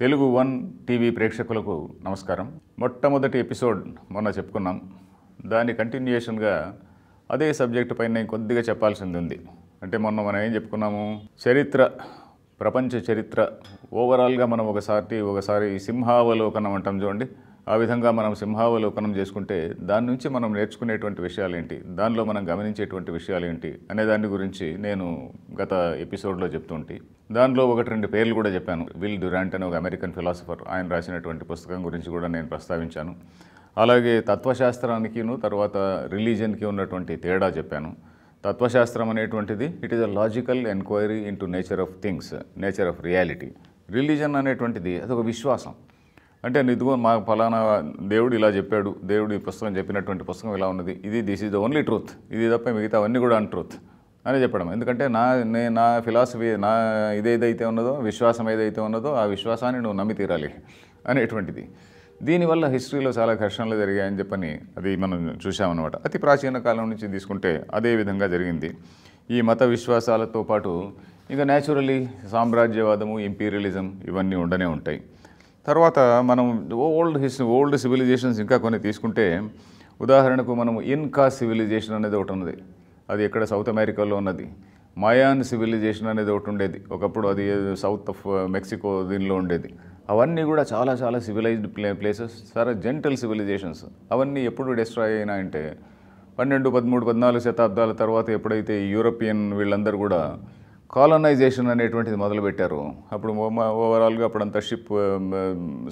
Telugu one TV ప్రేక్షకులకు నమస్కారం మొట్టమొదటి ఎపిసోడ్ మొన్న చెప్పుకున్నాం దాని కంటిన్యూషన్గా అదే సబ్జెక్ట్ పైన కొద్దిగా చెప్పాల్సింది ఉంది అంటే మొన్న మనం ఏం చెప్పుకున్నాము చరిత్ర ప్రపంచ చరిత్ర ఓవరాల్గా మనం ఒకసారి ఒకసారి సింహావలోకనం అంటాం చూడండి ఆ విధంగా మనం సింహావలోకనం చేసుకుంటే దాని నుంచి మనం నేర్చుకునేటువంటి విషయాలు ఏంటి దానిలో మనం గమనించేటువంటి విషయాలు ఏంటి అనే దాని గురించి నేను గత ఎపిసోడ్లో చెప్తుంటే దానిలో ఒకటి రెండు పేర్లు కూడా చెప్పాను విల్ డ్యూరాంట్ అని ఒక అమెరికన్ ఫిలాసఫర్ ఆయన రాసినటువంటి పుస్తకం గురించి కూడా నేను ప్రస్తావించాను అలాగే తత్వశాస్త్రానికిను తర్వాత రిలీజన్కి ఉన్నటువంటి తేడా చెప్పాను తత్వశాస్త్రం అనేటువంటిది it is a logical enquiry in nature of things nature of reality religion అనేటువంటిది అది ఒక విశ్వాసం అంటే ఇదిగో మా ఫలానా దేవుడు ఇలా చెప్పాడు దేవుడు ఈ పుస్తకం చెప్పినటువంటి పుస్తకం ఇలా ఉన్నది ఇది this is the only truth ఇది తప్ప మిగతావన్నీ కూడా అన్ ట్రూత్ అని చెప్పడం ఎందుకంటే నా నే నా ఫిలాసఫీ నా ఇదేదైతే ఉన్నదో విశ్వాసం ఏదైతే ఉన్నదో ఆ విశ్వాసాన్ని నువ్వు నమ్మి తీరాలి అనేటువంటిది దీనివల్ల హిస్టరీలో చాలా ఘర్షణలు జరిగాయని చెప్పని అది మనం చూసామన్నమాట అతి ప్రాచీన కాలం నుంచి తీసుకుంటే అదే విధంగా జరిగింది ఈ మత విశ్వాసాలతో పాటు ఇంకా న్యాచురలీ సామ్రాజ్యవాదము ఇంపీరియలిజం ఇవన్నీ ఉండనే ఉంటాయి తర్వాత మనం ఓల్డ్ హిస్ ఓల్డ్ సివిలైజేషన్స్ ఇంకా కొన్ని తీసుకుంటే ఉదాహరణకు మనం ఇన్కా సివిలైజేషన్ అనేది ఒకటి ఉన్నది అది ఎక్కడ సౌత్ అమెరికాలో ఉన్నది మయాన్ సివిలైజేషన్ అనేది ఒకటి ఉండేది ఒకప్పుడు అది సౌత్ ఆఫ్ మెక్సికో దీనిలో ఉండేది అవన్నీ కూడా చాలా చాలా సివిలైజ్డ్ ప్లే ప్లేసెస్ చాలా జెంటల్ సివిలైజేషన్స్ అవన్నీ ఎప్పుడు డిస్ట్రాయ్ అయినాయంటే పన్నెండు పదమూడు పద్నాలుగు శతాబ్దాల తర్వాత ఎప్పుడైతే యూరోపియన్ వీళ్ళందరూ కూడా కాలనైజేషన్ అనేటువంటిది మొదలుపెట్టారు అప్పుడు ఓవరాల్గా అప్పుడంతా షిప్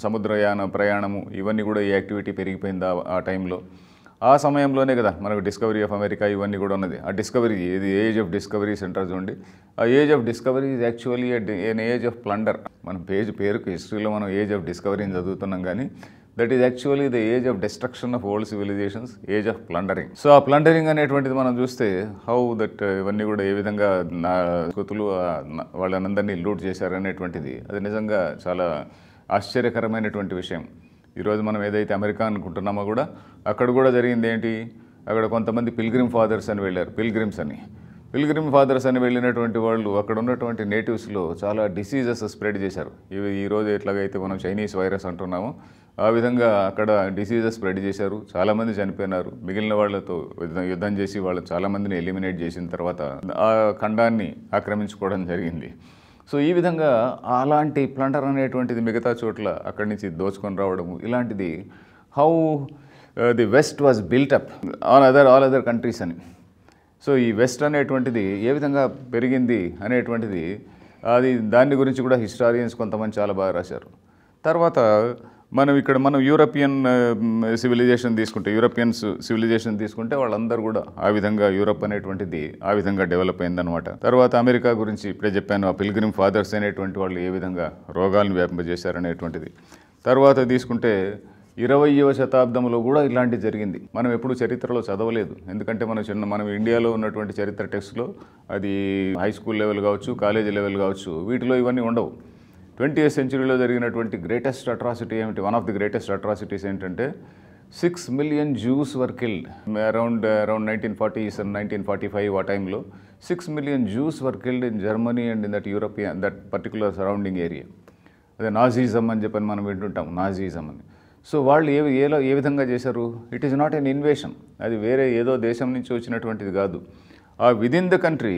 సముద్రయాన ప్రయాణము ఇవన్నీ కూడా ఈ యాక్టివిటీ పెరిగిపోయింది ఆ టైంలో ఆ సమయంలోనే కదా మనకు డిస్కవరీ ఆఫ్ అమెరికా ఇవన్నీ కూడా ఉన్నది ఆ డిస్కవరీ ఇది ఏజ్ ఆఫ్ డిస్కవరీ సెంటర్ చూడండి ఆ age of discovery is actually an age of plunder మన పేజ్ పేరుకి హిస్టరీలో మనం ఏజ్ ఆఫ్ డిస్కవరీని చదువుతున్నాం కానీ that is actually the age of destruction of old civilizations age of plundering so ఆ ప్లండరింగ్ అనేటువంటిది మనం చూస్తే హౌ దట్ uh, ఇవన్నీ కూడా ఏ విధంగా నా కృతులు వాళ్ళనందరినీ లూట్ చేశారనేటువంటిది అది నిజంగా చాలా ఆశ్చర్యకరమైనటువంటి విషయం ఈరోజు మనం ఏదైతే అమెరికా అనుకుంటున్నామో కూడా అక్కడ కూడా జరిగింది ఏంటి అక్కడ కొంతమంది పిల్గ్రిమ్ ఫాదర్స్ అని వెళ్ళారు పిల్గ్రిమ్స్ అని పిల్గ్రిమ్ ఫాదర్స్ అని వెళ్ళినటువంటి వాళ్ళు అక్కడ ఉన్నటువంటి నేటివ్స్లో చాలా డిసీజెస్ స్ప్రెడ్ చేశారు ఇవి ఈరోజు ఎట్లాగైతే మనం చైనీస్ వైరస్ అంటున్నామో ఆ విధంగా అక్కడ డిసీజెస్ స్ప్రెడ్ చేశారు చాలామంది చనిపోయినారు మిగిలిన వాళ్ళతో యుద్ధం చేసి వాళ్ళు చాలామందిని ఎలిమినేట్ చేసిన తర్వాత ఆ ఖండాన్ని ఆక్రమించుకోవడం జరిగింది సో ఈ విధంగా అలాంటి ప్లంటర్ అనేటువంటిది మిగతా చోట్ల అక్కడి నుంచి దోచుకొని రావడం ఇలాంటిది how the west was built up all other all other countries అని సో ఈ వెస్ట్ అనేటువంటిది ఏ విధంగా పెరిగింది అనేటువంటిది అది దాని గురించి కూడా హిస్టారియన్స్ కొంతమంది చాలా బాగా రాశారు తర్వాత మనం ఇక్కడ మనం యూరోపియన్ సివిలైజేషన్ uh, mm, తీసుకుంటే యూరోపియన్స్ సివిలైజేషన్ తీసుకుంటే వాళ్ళందరూ కూడా ఆ విధంగా యూరప్ అనేటువంటిది ఆ విధంగా డెవలప్ అయిందనమాట తర్వాత అమెరికా గురించి ఇప్పుడే చెప్పాను ఆ పిల్గ్రిమ్ ఫాదర్స్ అనేటువంటి వాళ్ళు ఏ విధంగా రోగాలను వ్యాపింపజేశారనేటువంటిది తర్వాత తీసుకుంటే ఇరవయవ శతాబ్దంలో కూడా ఇలాంటి జరిగింది మనం ఎప్పుడు చరిత్రలో చదవలేదు ఎందుకంటే మన చిన్న మనం ఇండియాలో ఉన్నటువంటి చరిత్ర టెక్స్ట్లో అది హై స్కూల్ లెవెల్ కావచ్చు కాలేజీ లెవెల్ కావచ్చు వీటిలో ఇవన్నీ ఉండవు ట్వంటీ సెంచురీలో జరిగినటువంటి గ్రేటెస్ట్ అట్రాసిటీ ఏమిటి one of the greatest atrocities ఏంటంటే six million Jews were killed around around nineteen forty nineteen forty five ఆ టైంలో six million Jews were killed in Germany and in that European that particular surrounding area అదే Nazism అని చెప్పని మనం వింటుంటాం నాజీజం అని so వాళ్ళు ఏ ఏలో ఏ విధంగా చేశారు it is not an invasion అది వేరే ఏదో దేశం నుంచి వచ్చినటువంటిది కాదు ఆ విదిన్ ద కంట్రీ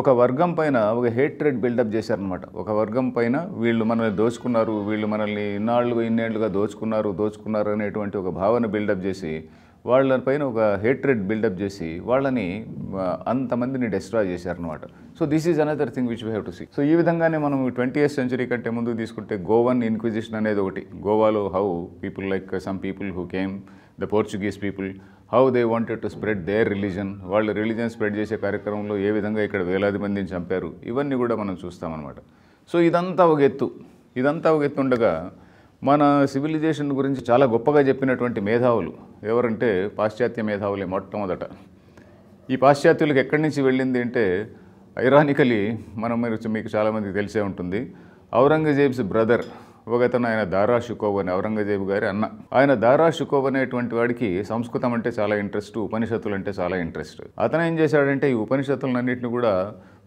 ఒక వర్గం పైన ఒక హేట్రెడ్ బిల్డప్ చేశారనమాట ఒక వర్గం పైన వీళ్ళు మనల్ని దోచుకున్నారు వీళ్ళు మనల్ని ఇన్నాళ్ళు ఇన్నేళ్లుగా దోచుకున్నారు దోచుకున్నారు అనేటువంటి ఒక భావన బిల్డప్ చేసి వాళ్ళపైన ఒక హేట్రెడ్ బిల్డప్ చేసి వాళ్ళని అంతమందిని డెస్ట్రాయ్ చేశారనమాట so this is another thing which we have to see so ఈ విధంగానే మనం ట్వంటీ ఎయిత్ సెంచరీ కంటే ముందు తీసుకుంటే గోవన్ ఇన్క్విజిషన్ అనేది ఒకటి గోవాలో how people like some people who came the Portuguese people how they wanted to spread their religion వాళ్ళు రిలీజన్ స్ప్రెడ్ చేసే కార్యక్రమంలో ఏ విధంగా ఇక్కడ వేలాది మందిని చంపారు ఇవన్నీ కూడా మనం చూస్తామన్నమాట సో ఇదంతా ఒక ఎత్తు ఇదంతా ఒక ఎత్తు ఉండగా మన సివిలైజేషన్ గురించి చాలా గొప్పగా చెప్పినటువంటి మేధావులు ఎవరంటే పాశ్చాత్య మేధావులే మొట్టమొదట ఈ పాశ్చాత్యులకు ఎక్కడి నుంచి వెళ్ళింది అంటే ఐరానికలీ మనం మీరు మీకు చాలామందికి తెలిసే ఉంటుంది ఔరంగజేబ్స్ బ్రదర్ అవగతన ఆయన దారా షుకోవ్ అని ఔరంగజేబు గారి అన్న ఆయన దారా షుకోవ్ అనేటువంటి వాడికి సంస్కృతం అంటే చాలా ఇంట్రెస్ట్ ఉపనిషత్తులు అంటే చాలా ఇంట్రెస్ట్ అతను ఏం చేశాడంటే ఈ ఉపనిషత్తులన్నింటిని కూడా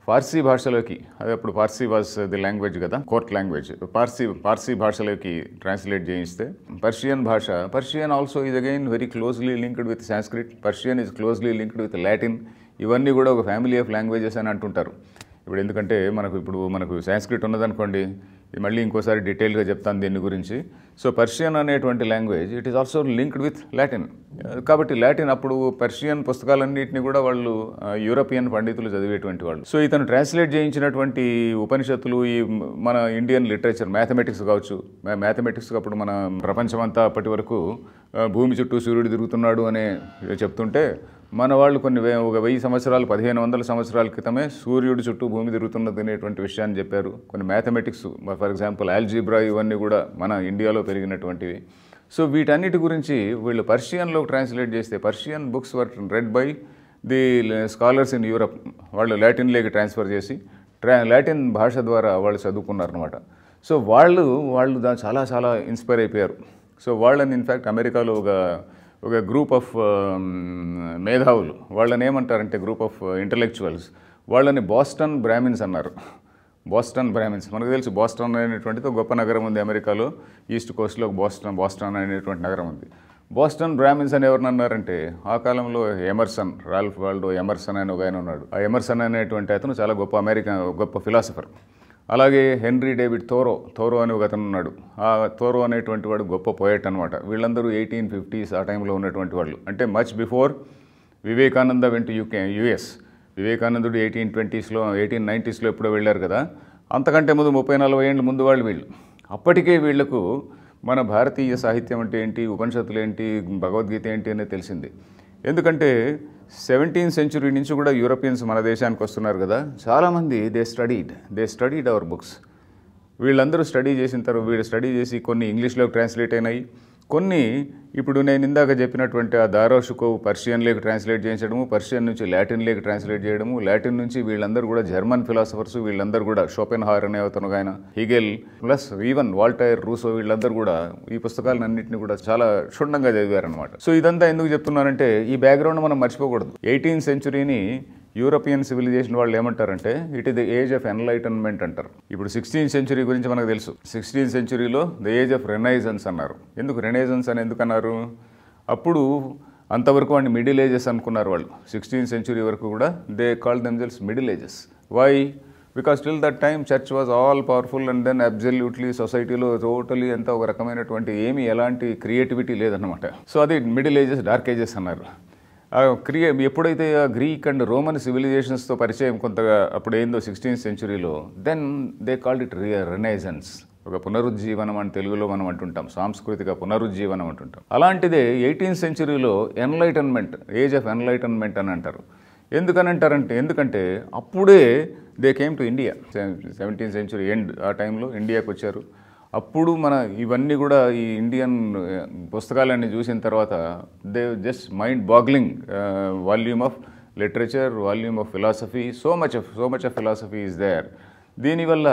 పార్సీ భాషలోకి అది అప్పుడు పార్సీ వాజ్ ది లాంగ్వేజ్ కదా కోర్ట్ లాంగ్వేజ్ పార్సీ పార్సీ భాషలోకి ట్రాన్స్లేట్ చేయిస్తే పర్షియన్ భాష Persian also is again very closely linked with Sanskrit Persian is closely linked with Latin ఇవన్నీ కూడా ఒక ఫ్యామిలీ ఆఫ్ లాంగ్వేజెస్ అని అంటుంటారు ఇప్పుడు ఎందుకంటే మనకు ఇప్పుడు మనకు సాంస్క్రిట్ ఉన్నదనుకోండి మళ్ళీ ఇంకోసారి డీటెయిల్గా చెప్తాను దీని గురించి సో పర్షియన్ అనేటువంటి language it is also linked with Latin కాబట్టి లాటిన్ అప్పుడు పర్షియన్ పుస్తకాలన్నింటినీ కూడా వాళ్ళు యూరోపియన్ పండితులు చదివేటువంటి వాళ్ళు సో ఇతను ట్రాన్స్లేట్ చేయించినటువంటి ఉపనిషత్తులు ఈ మన ఇండియన్ లిటరేచర్ మ్యాథమెటిక్స్ కావచ్చు మ్యాథమెటిక్స్ అప్పుడు మన ప్రపంచమంతా అప్పటి వరకు భూమి చుట్టూ సూర్యుడు తిరుగుతున్నాడు అనే చెప్తుంటే మన వాళ్ళు కొన్ని ఒక వెయ్యి సంవత్సరాలు పదిహేను వందల సంవత్సరాల క్రితమే సూర్యుడి చుట్టూ భూమి తిరుగుతున్నది అనేటువంటి విషయాన్ని చెప్పారు కొన్ని మ్యాథమెటిక్స్ ఫర్ ఎగ్జాంపుల్ ఆల్జీబ్రా ఇవన్నీ కూడా మన ఇండియాలో పెరిగినటువంటివి సో వీటన్నిటి గురించి వీళ్ళు పర్షియన్లో ట్రాన్స్లేట్ చేస్తే Persian books were read by the scholars in Europe వాళ్ళు లాటిన్లోకి ట్రాన్స్ఫర్ చేసి ట్రా లాటిన్ భాష ద్వారా వాళ్ళు చదువుకున్నారనమాట సో వాళ్ళు వాళ్ళు దా చాలా చాలా ఇన్స్పైర్ అయిపోయారు సో వాళ్ళని ఇన్ఫ్యాక్ట్ అమెరికాలో ఒక ఒక గ్రూప్ ఆఫ్ మేధావులు వాళ్ళని ఏమంటారంటే గ్రూప్ ఆఫ్ ఇంటలెక్చువల్స్ వాళ్ళని బాస్టన్ బ్రాహ్మిన్స్ అన్నారు బాస్టన్ బ్రాహ్మిన్స్ మనకు తెలుసు బాస్టన్ అనేటువంటిది గొప్ప నగరం ఉంది అమెరికాలో ఈస్ట్ కోస్ట్లో బాస్టన్ బాస్టన్ అనేటువంటి నగరం ఉంది బాస్టన్ బ్రాహ్మిన్స్ అని ఎవరిని అన్నారంటే ఆ కాలంలో ఎమర్సన్ రాల్ఫ్ వాల్డో ఎమర్సన్ అని ఒక ఆయన ఉన్నాడు ఆ ఎమర్సన్ అనేటువంటి అతను చాలా గొప్ప అమెరికా గొప్ప ఫిలాసఫర్ అలాగే హెన్రీ డేవిడ్ థోరో థోరో అనే ఒక అతను ఉన్నాడు ఆ థోరో అనేటువంటి వాడు గొప్ప పోయట్ అనమాట వీళ్ళందరూ ఎయిటీన్ ఫిఫ్టీస్ ఆ టైంలో ఉన్నటువంటి వాళ్ళు అంటే much before Vivekananda went UK US వివేకానందుడు ఎయిటీన్ ట్వంటీస్లో ఎయిటీన్ నైంటీస్లో ఎప్పుడో వెళ్ళారు కదా అంతకంటే ముందు ముప్పై నలభై ఏళ్ళు ముందు వాళ్ళు వీళ్ళు అప్పటికే వీళ్లకు మన భారతీయ సాహిత్యం అంటే ఏంటి ఉపనిషత్తులు ఏంటి భగవద్గీత ఏంటి అనేది తెలిసింది ఎందుకంటే సెవెంటీన్త్ సెంచురీ నుంచి కూడా యూరోపియన్స్ మన దేశానికి వస్తున్నారు కదా చాలామంది they studied they studied our books వీళ్ళందరూ స్టడీ చేసిన తర్వాత వీళ్ళు స్టడీ చేసి కొన్ని ఇంగ్లీష్లో ట్రాన్స్లేట్ అయినాయి కొన్ని ఇప్పుడు నేను ఇందాక చెప్పినటువంటి ఆ దారోషుకో పర్షియన్లోకి ట్రాన్స్లేట్ చేయించడము పర్షియన్ నుంచి లాటిన్లోకి ట్రాన్స్లేట్ చేయడము లాటిన్ నుంచి వీళ్ళందరూ కూడా జర్మన్ ఫిలాసఫర్స్ వీళ్ళందరూ కూడా షోపెన్ హార్ అనే అవుతాను ఆయన Hegel plus even Voltaire Rousseau వీళ్ళందరూ కూడా ఈ పుస్తకాలన్నింటినీ కూడా చాలా క్షుణ్ణంగా చదివారనమాట సో ఇదంతా ఎందుకు చెప్తున్నానంటే ఈ బ్యాక్గ్రౌండ్ మనం మర్చిపోకూడదు ఎయిటీన్త్ సెంచురీని యూరోపియన్ సివిలైజేషన్ వాళ్ళు ఏమంటారంటే it is the age of enlightenment అంటారు ఇప్పుడు సిక్స్టీన్త్ సెంచురీ గురించి మనకు తెలుసు సిక్స్టీన్త్ సెంచురీలో ద ఏజ్ ఆఫ్ రెనైజన్స్ అన్నారు ఎందుకు రెనైజన్స్ అని ఎందుకు అన్నారు అప్పుడు అంతవరకు వాడిని మిడిల్ ఏజెస్ అనుకున్నారు వాళ్ళు సిక్స్టీన్త్ సెంచురీ వరకు కూడా they call themselves middle ages why because till that time church was all powerful and then absolutely సొసైటీలో టోటలీ ఎంత ఒక రకమైనటువంటి ఏమీ ఎలాంటి క్రియేటివిటీ లేదన్నమాట సో అది మిడిల్ ఏజెస్ డార్క్ ఏజెస్ అన్నారు క్రియ ఎప్పుడైతే గ్రీక్ అండ్ రోమన్ సివిలైజేషన్స్తో పరిచయం కొంతగా అప్పుడు ఏందో సిక్స్టీన్త్ సెంచురీలో దెన్ దే కాల్డ్ ఇట్ రియ రెనైజన్స్ ఒక పునరుజ్జీవనం అని తెలుగులో మనం అంటుంటాం సాంస్కృతిక పునరుజ్జీవనం అంటుంటాం అలాంటిదే ఎయిటీన్త్ సెంచురీలో ఎన్లైటన్మెంట్ ఏజ్ ఆఫ్ ఎన్లైటన్మెంట్ అని అంటారు ఎందుకని అంటారంటే ఎందుకంటే అప్పుడే they came to India seventeenth century end ఆ టైంలో ఇండియాకి వచ్చారు అప్పుడు మన ఇవన్నీ కూడా ఈ ఇండియన్ పుస్తకాలన్నీ చూసిన తర్వాత they just mind boggling volume of literature volume of philosophy so much of so much of philosophy is there దీనివల్ల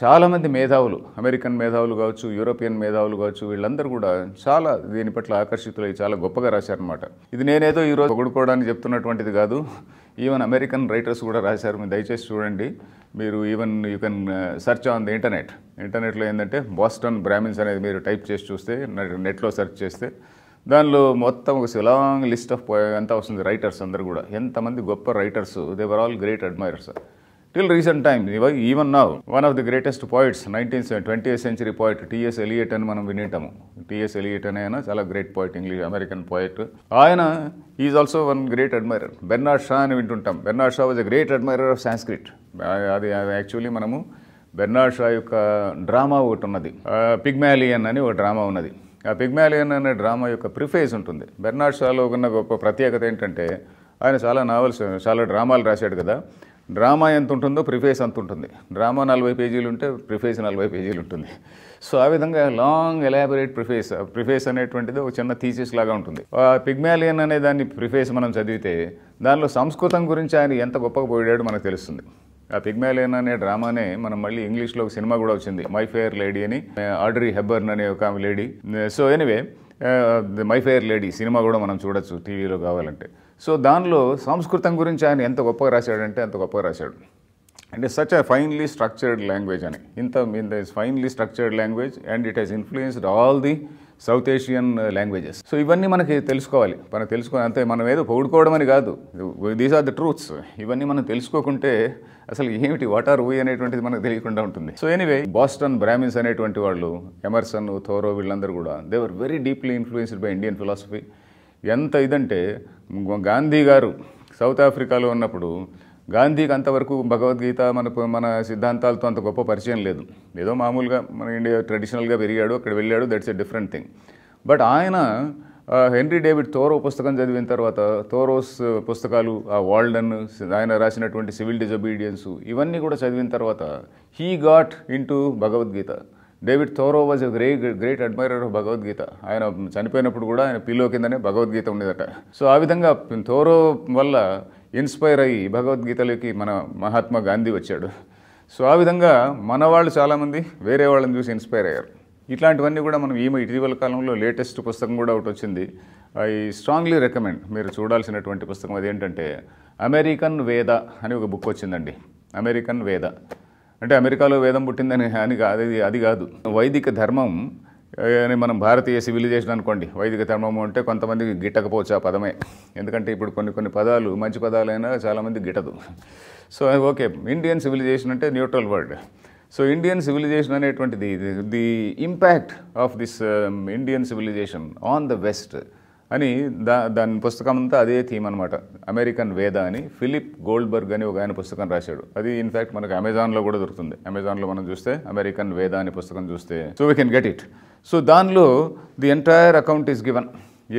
చాలామంది మేధావులు అమెరికన్ మేధావులు కావచ్చు యూరోపియన్ మేధావులు కావచ్చు వీళ్ళందరూ కూడా చాలా దీని పట్ల ఆకర్షితులై చాలా గొప్పగా రాశారనమాట ఇది నేనేదో ఈరోజు పొగుడుకోవడానికి చెప్తున్నటువంటిది కాదు ఈవెన్ అమెరికన్ రైటర్స్ కూడా రాశారు మీరు దయచేసి చూడండి మీరు even you can search on the internet ఇంటర్నెట్లో ఏంటంటే బాస్టన్ బ్రాహ్మిన్స్ అనేది మీరు టైప్ చేసి చూస్తే నెట్లో సెర్చ్ చేస్తే దానిలో మొత్తం ఒక లాంగ్ లిస్ట్ ఆఫ్ ఎంత వస్తుంది రైటర్స్ అందరు కూడా ఎంతమంది గొప్ప writers they were all great admirers till recent time even now one of the greatest poets nineteen twenty century poet T S Eliot అని మనం వినేటాము టీఎస్ ఎలియట్ అనే ఆయన చాలా great poet English American poet ఆయన is also one great admirer Bernard Shaw అని వింటుంటాం Bernard Shaw was a great admirer of Sanskrit అది యాక్చువల్లీ మనము బెర్నాడ్ షా యొక్క డ్రామా ఒకటి ఉన్నది పిగ్మాలియన్ అని ఒక డ్రామా ఉన్నది ఆ పిగ్మాలియన్ అనే డ్రామా యొక్క ప్రిఫేజ్ ఉంటుంది బెర్నాడ్ షాలో ఉన్న గొప్ప ప్రత్యేకత ఏంటంటే ఆయన చాలా నావల్స్ చాలా డ్రామాలు రాశాడు కదా డ్రామా ఎంత ఉంటుందో ప్రిఫేస్ అంత ఉంటుంది డ్రామా నలభై పేజీలు ఉంటే ప్రిఫేస్ నలభై పేజీలు ఉంటుంది సో ఆ విధంగా లాంగ్ ఎలాబరేట్ ప్రిఫేస్ ప్రిఫేస్ అనేటువంటిది ఒక చిన్న థీసిస్ లాగా ఉంటుంది పిగ్మాలియన్ అనే దాన్ని ప్రిఫేస్ మనం చదివితే దానిలో సంస్కృతం గురించి ఆయన ఎంత గొప్పగా పోయాడు మనకు తెలుస్తుంది ఆ పిగ్మాలియన్ అనే డ్రామానే మనం మళ్ళీ ఇంగ్లీష్లో ఒక సినిమా కూడా వచ్చింది మై ఫేర్ లేడీ అని ఆర్డరీ హెబ్బర్న్ అనే ఒక lady so anyway My Fair Lady సినిమా కూడా మనం చూడొచ్చు టీవీలో కావాలంటే సో దానిలో సంస్కృతం గురించి ఆయన ఎంత గొప్పగా రాశాడంటే అంత గొప్పగా రాశాడు అంటే such a finely structured language అని ఇంత mean the is finely structured language and it has influenced all the South Asian languages so ఇవన్నీ మనకి తెలుసుకోవాలి మనం తెలుసుకో అంతే మనం ఏదో పొగుడుకోవడం అని కాదు దీస్ ఆర్ ద ట్రూత్స్ ఇవన్నీ మనం తెలుసుకోకుంటే అసలు ఏమిటి వాట్ ఆర్ వీ అనేటువంటిది మనకు తెలియకుండా ఉంటుంది సో ఎనీవే బాస్టన్ బ్రాహ్మిన్స్ అనేటువంటి వాళ్ళు ఎమర్సన్ థోరో వీళ్ళందరూ కూడా they were very deeply influenced by Indian philosophy ఎంత ఇదంటే గాంధీ గారు సౌత్ ఆఫ్రికాలో ఉన్నప్పుడు గాంధీకి అంతవరకు భగవద్గీత మన మన సిద్ధాంతాలతో అంత గొప్ప పరిచయం లేదు ఏదో మామూలుగా మన ఇండియా ట్రెడిషనల్గా పెరిగాడు అక్కడ వెళ్ళాడు that's a different thing but ఆయన హెన్రీ డేవిడ్ తోరో పుస్తకం చదివిన తర్వాత తోరోస్ పుస్తకాలు ఆ వాల్డన్ ఆయన రాసినటువంటి సివిల్ డిజబీడియన్స్ ఇవన్నీ కూడా చదివిన తర్వాత he got into Bhagavad Gita David Thoreau was గ్రే గ్రేట్ అడ్మైరర్ ఆఫ్ భగవద్గీత ఆయన చనిపోయినప్పుడు కూడా ఆయన పిల్లో కిందనే భగవద్గీత ఉండేదట సో ఆ విధంగా థోరో వల్ల ఇన్స్పైర్ అయ్యి భగవద్గీతలోకి మన మహాత్మా గాంధీ వచ్చాడు సో ఆ విధంగా మన వాళ్ళు చాలామంది వేరే వాళ్ళని చూసి ఇన్స్పైర్ అయ్యారు ఇట్లాంటివన్నీ కూడా మనం ఈమె ఇటీవల కాలంలో లేటెస్ట్ పుస్తకం కూడా ఒకటి వచ్చింది ఐ స్ట్రాంగ్లీ రికమెండ్ మీరు చూడాల్సినటువంటి పుస్తకం అదేంటంటే అమెరికన్ వేద అని ఒక బుక్ వచ్చిందండి అమెరికన్ వేద అంటే అమెరికాలో వేదం పుట్టిందని అని కాదు అది కాదు వైదిక ధర్మం అని మనం భారతీయ సివిలైజేషన్ అనుకోండి వైదిక ధర్మం అంటే కొంతమందికి గిట్టకపోవచ్చు ఆ పదమే ఎందుకంటే ఇప్పుడు కొన్ని కొన్ని పదాలు మంచి పదాలైనా చాలామంది గిట్టదు సో ఓకే ఇండియన్ సివిలైజేషన్ అంటే neutral word so Indian civilization అనేటువంటిది the impact of this Indian civilization on the west అని దా దాని పుస్తకం అంతా అదే థీమ్ అనమాట అమెరికన్ వేద అని ఫిలిప్ గోల్డ్బర్గ్ అని ఒక ఆయన పుస్తకం రాశాడు అది ఇన్ఫ్యాక్ట్ మనకు అమెజాన్లో కూడా దొరుకుతుంది అమెజాన్లో మనం చూస్తే అమెరికన్ వేద అని పుస్తకం చూస్తే so we can get it so దానిలో the entire account is given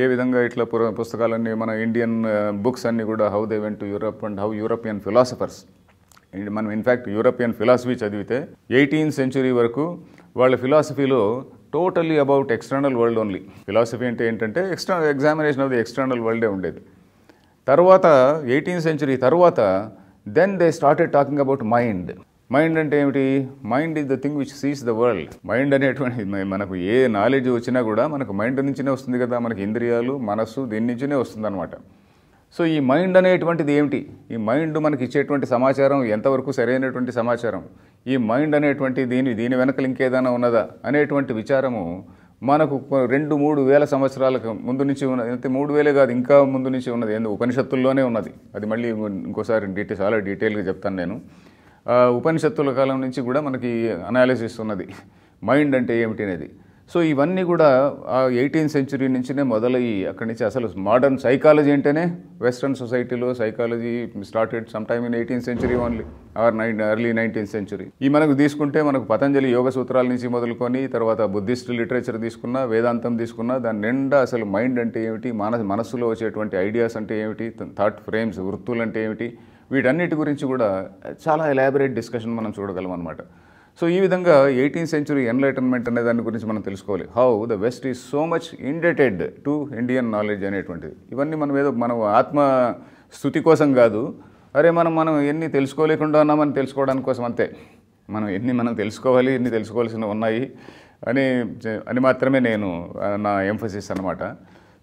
ఏ విధంగా ఇట్లా పుర పుస్తకాలన్నీ మన ఇండియన్ బుక్స్ అన్నీ కూడా how they went Europe and how European philosophers మనం ఇన్ఫ్యాక్ట్ యూరోపియన్ ఫిలాసఫీ చదివితే ఎయిటీన్త్ సెంచురీ వరకు వాళ్ళ ఫిలాసఫీలో totally about external world only philosophy అంటే ఏంటంటే external examination of the external వరల్డే ఉండేది తర్వాత ఎయిటీన్త్ సెంచరీ తర్వాత then they started talking about mind mind అంటే ఏమిటి mind is the thing which sees the world mind అనేటువంటి మనకు ఏ నాలెడ్జ్ వచ్చినా కూడా మనకు మైండ్ నుంచినే వస్తుంది కదా మనకి ఇంద్రియాలు మనస్సు దీని నుంచినే వస్తుంది అనమాట సో ఈ మైండ్ అనేటువంటిది ఏమిటి ఈ మైండ్ మనకి ఇచ్చేటువంటి సమాచారం ఎంతవరకు సరైనటువంటి సమాచారం ఈ మైండ్ అనేటువంటి దీని దీని వెనకలు ఇంకేదైనా ఉన్నదా అనేటువంటి విచారము మనకు రెండు మూడు వేల సంవత్సరాలకు ముందు నుంచి ఉన్నది అయితే మూడు వేలే కాదు ఇంకా ముందు నుంచి ఉన్నది ఎందుకు ఉపనిషత్తుల్లోనే ఉన్నది అది మళ్ళీ ఇంకోసారి డీటెయిల్ చాలా డీటెయిల్గా చెప్తాను నేను ఉపనిషత్తుల కాలం నుంచి కూడా మనకి అనాలిసిస్ ఉన్నది మైండ్ అంటే ఏమిటి అనేది సో ఇవన్నీ కూడా ఆ ఎయిటీన్త్ సెంచురీ నుంచినే మొదలయ్యి అక్కడి నుంచి అసలు మోడర్న్ సైకాలజీ అంటేనే వెస్ట్రన్ సొసైటీలో psychology started some time in eighteenth century only or nine early nineteenth century ఈ మనకు తీసుకుంటే మనకు పతంజలి యోగ సూత్రాల నుంచి మొదలుకొని తర్వాత బుద్ధిస్ట్ లిటరేచర్ తీసుకున్నా వేదాంతం తీసుకున్నా దాని నిండా అసలు మైండ్ అంటే ఏమిటి మన మనసులో వచ్చేటువంటి ఐడియాస్ అంటే ఏమిటి థాట్ ఫ్రేమ్స్ వృత్తులు అంటే ఏమిటి వీటన్నిటి గురించి కూడా చాలా ఎలాబరేట్ డిస్కషన్ మనం చూడగలం అనమాట సో ఈ విధంగా ఎయిటీన్ సెంచురీ ఎన్లైటన్మెంట్ అనే దాని గురించి మనం తెలుసుకోవాలి how the west is so much indebted to Indian knowledge అనేటువంటిది ఇవన్నీ మనం ఏదో మనం ఆత్మ స్థుతి కోసం కాదు అరే మనం మనం ఎన్ని తెలుసుకోలేకుండా ఉన్నామని తెలుసుకోవడానికి కోసం అంతే మనం ఎన్ని మనం తెలుసుకోవాలి ఎన్ని తెలుసుకోవాల్సినవి ఉన్నాయి అని అని మాత్రమే నేను నా ఎంఫసిస్ అనమాట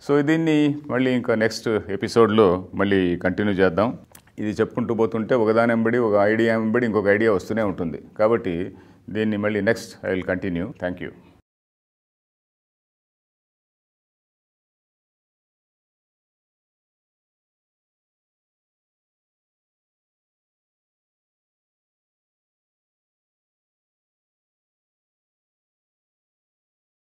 సో దీన్ని మళ్ళీ ఇంకా నెక్స్ట్ ఎపిసోడ్లో మళ్ళీ కంటిన్యూ చేద్దాం ఇది చెప్పుకుంటూ పోతుంటే ఒకదాని వెంబడి ఒక ఐడియా వెంబడి ఇంకొక ఐడియా వస్తూనే ఉంటుంది కాబట్టి దీన్ని మళ్ళీ next I will continue thank you